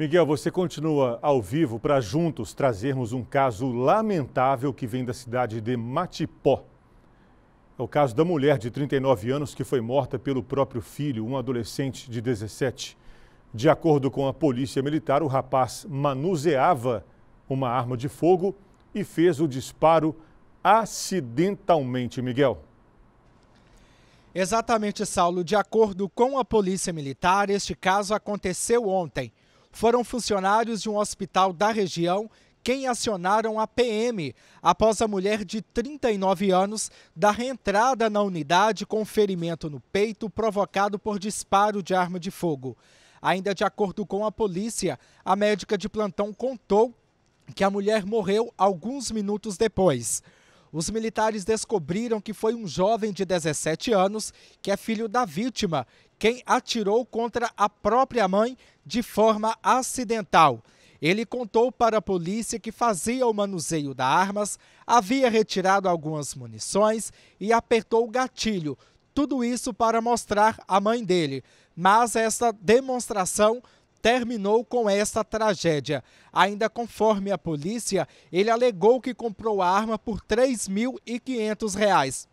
Miguel, você continua ao vivo para juntos trazermos um caso lamentável que vem da cidade de Matipó. É o caso da mulher de 39 anos que foi morta pelo próprio filho, um adolescente de 17. De acordo com a polícia militar, o rapaz manuseava uma arma de fogo e fez o disparo acidentalmente, Miguel. Exatamente, Saulo. De acordo com a Polícia Militar, este caso aconteceu ontem foram funcionários de um hospital da região quem acionaram a PM após a mulher de 39 anos dar reentrada na unidade com ferimento no peito provocado por disparo de arma de fogo. Ainda de acordo com a polícia, a médica de plantão contou que a mulher morreu alguns minutos depois. Os militares descobriram que foi um jovem de 17 anos, que é filho da vítima, quem atirou contra a própria mãe de forma acidental. Ele contou para a polícia que fazia o manuseio das armas, havia retirado algumas munições e apertou o gatilho. Tudo isso para mostrar à mãe dele. Mas essa demonstração terminou com essa tragédia. Ainda conforme a polícia, ele alegou que comprou a arma por R$ 3.500.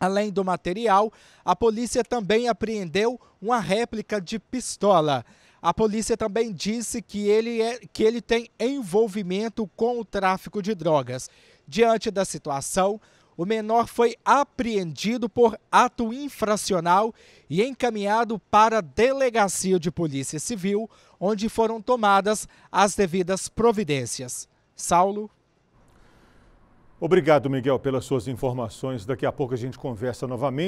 Além do material, a polícia também apreendeu uma réplica de pistola. A polícia também disse que ele, é, que ele tem envolvimento com o tráfico de drogas. Diante da situação, o menor foi apreendido por ato infracional e encaminhado para a delegacia de polícia civil, onde foram tomadas as devidas providências. Saulo. Obrigado, Miguel, pelas suas informações. Daqui a pouco a gente conversa novamente.